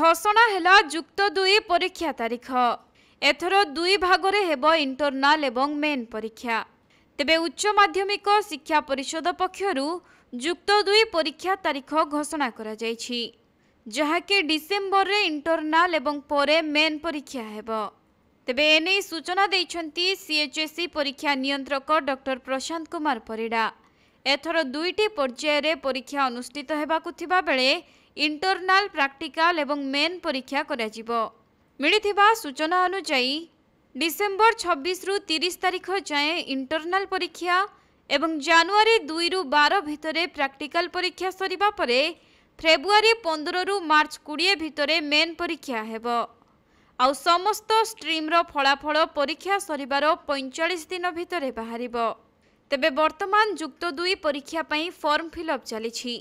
ঘোষণা হল যুক্ত দুই পরীক্ষা তারিখ এথর দুই ভাগরে হব ইন্টরনাল এবং মেন পরীক্ষা তবে উচ্চ মাধ্যমিক শিক্ষা পরিষদ পক্ষর যুক্ত দুই পরীক্ষা তারিখ ঘোষণা করা যাইছি যাকে ଡିସେମ୍ବରରେ ইন্টরনাল এবং পরে মেন পরীক্ষা হব তবে এনে সূচনা দিয়েছেন সিএচএসি e পরীক্ষা নিয়ন্ত্রক ডক্টর প্রশান্ত কুমার পরিডা ଏଥର ଦୁଇଟି ପର୍ଯ୍ୟାୟରେ ପରୀକ୍ଷା ଅନୁଷ୍ଠିତ ହେବାକୁ ଥିବାବେଳେ ଇଣ୍ଟରନାଲ୍ ପ୍ରାକ୍ଟିକାଲ ଏବଂ ମେନ୍ ପରୀକ୍ଷା କରାଯିବ ମିଳିଥିବା ସୂଚନା ଅନୁଯାୟୀ ଡିସେମ୍ବର ଛବିଶରୁ ତିରିଶ ତାରିଖ ଯାଏଁ ଇଣ୍ଟରନାଲ୍ ପରୀକ୍ଷା ଏବଂ ଜାନୁଆରୀ ଦୁଇରୁ ବାର ଭିତରେ ପ୍ରାକ୍ଟିକାଲ ପରୀକ୍ଷା ସରିବା ପରେ ଫେବୃଆରୀ ପନ୍ଦରରୁ ମାର୍ଚ୍ଚ କୋଡ଼ିଏ ଭିତରେ ମେନ୍ ପରୀକ୍ଷା ହେବ ଆଉ ସମସ୍ତ ଷ୍ଟ୍ରିମ୍ର ଫଳାଫଳ ପରୀକ୍ଷା ସରିବାର ପଇଁଚାଳିଶ ଦିନ ଭିତରେ ବାହାରିବ ତେବେ ବର୍ତ୍ତମାନ ଯୁକ୍ତ ଦୁଇ ପରୀକ୍ଷା ପାଇଁ ଫର୍ମ ଫିଲ୍ଅପ୍ ଚାଲିଛି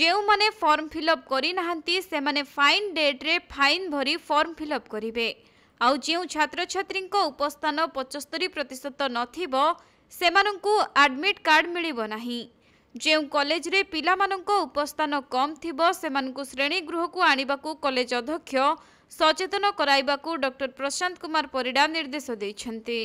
ଯେଉଁମାନେ ଫର୍ମ ଫିଲ୍ଅପ୍ କରିନାହାନ୍ତି ସେମାନେ ଫାଇନ୍ ଡେଟ୍ରେ ଫାଇନ୍ ଭରି ଫର୍ମ ଫିଲ୍ଅପ୍ କରିବେ ଆଉ ଯେଉଁ ଛାତ୍ରଛାତ୍ରୀଙ୍କ ଉପସ୍ଥାନ ପଞ୍ଚସ୍ତରୀ ପ୍ରତିଶତ ନଥିବ ସେମାନଙ୍କୁ ଆଡ୍ମିଟ୍ କାର୍ଡ଼ ମିଳିବ ନାହିଁ ଯେଉଁ କଲେଜରେ ପିଲାମାନଙ୍କ ଉପସ୍ଥାନ କମ୍ ଥିବ ସେମାନଙ୍କୁ ଶ୍ରେଣୀଗୃହକୁ ଆଣିବାକୁ କଲେଜ ଅଧ୍ୟକ୍ଷ ସଚେତନ କରାଇବାକୁ ଡକ୍ଟର ପ୍ରଶାନ୍ତ କୁମାର ପରିଡ଼ା ନିର୍ଦ୍ଦେଶ ଦେଇଛନ୍ତି